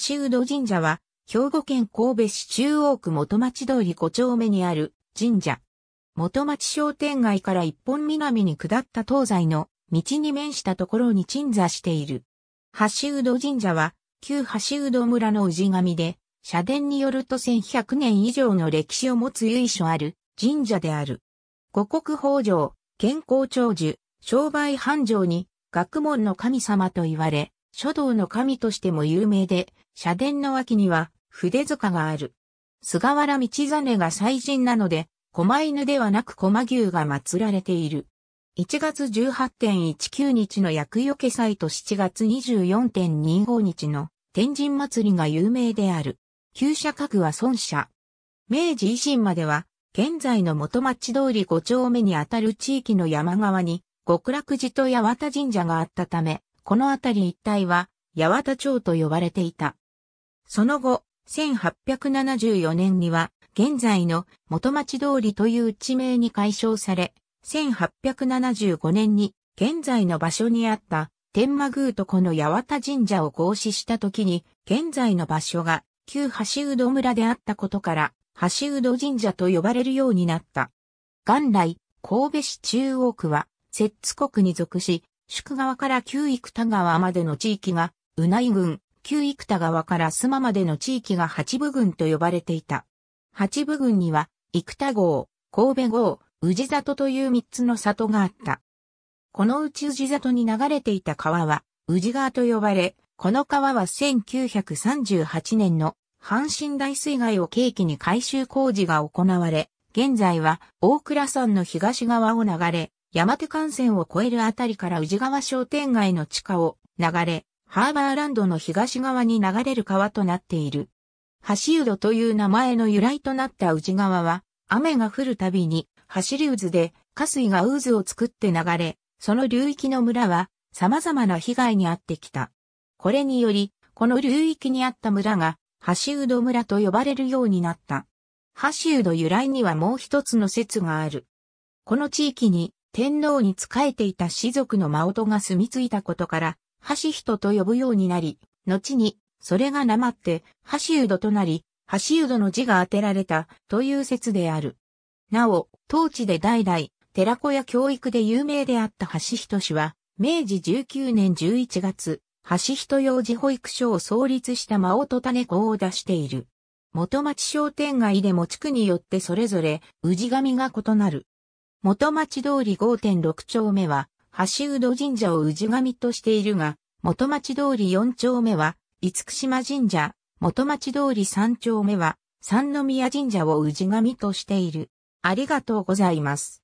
橋う神社は、兵庫県神戸市中央区元町通り5丁目にある神社。元町商店街から一本南に下った東西の道に面したところに鎮座している。橋う神社は、旧橋う村の氏神で、社殿によると1100年以上の歴史を持つ由緒ある神社である。五国豊穣、健康長寿、商売繁盛に学問の神様と言われ、書道の神としても有名で、社殿の脇には筆塚がある。菅原道真が祭神なので、狛犬ではなく狛牛が祀られている。1月18.19日の厄除け祭と7月24.25日の天神祭りが有名である。旧社家具は孫社。明治維新までは、現在の元町通り5丁目にあたる地域の山側に、極楽寺と八幡神社があったため、この辺り一帯は、八幡町と呼ばれていた。その後、1874年には、現在の元町通りという地名に解消され、1875年に現在の場所にあった天満宮とこの八幡神社を合祀した時に、現在の場所が旧橋戸村であったことから、橋戸神社と呼ばれるようになった。元来、神戸市中央区は、摂津国に属し、宿川から旧生田川までの地域が、うない郡、旧生田川から須磨までの地域が八部郡と呼ばれていた。八部郡には、生田郷、神戸郷、治里という三つの里があった。このうち宇治里に流れていた川は、宇治川と呼ばれ、この川は1938年の阪神大水害を契機に改修工事が行われ、現在は大倉山の東側を流れ、山手幹線を越えるあたりから宇治川商店街の地下を流れ、ハーバーランドの東側に流れる川となっている。橋渦という名前の由来となった宇治川は、雨が降るたびに、走り渦で、河水が渦を作って流れ、その流域の村は、様々な被害に遭ってきた。これにより、この流域にあった村が、橋渦村と呼ばれるようになった。橋渦由来にはもう一つの説がある。この地域に天皇に仕えていた士族の間音が住み着いたことから、橋人と呼ぶようになり、後に、それがなまって、橋湯戸となり、橋湯戸の字が当てられた、という説である。なお、当地で代々、寺子や教育で有名であった橋人氏は、明治19年11月、橋人用児保育所を創立した間音種子を出している。元町商店街でも地区によってそれぞれ、氏神が異なる。元町通り5.6丁目は、橋戸神社を氏神としているが、元町通り4丁目は、厳島神社、元町通り3丁目は、三宮神社を氏神としている。ありがとうございます。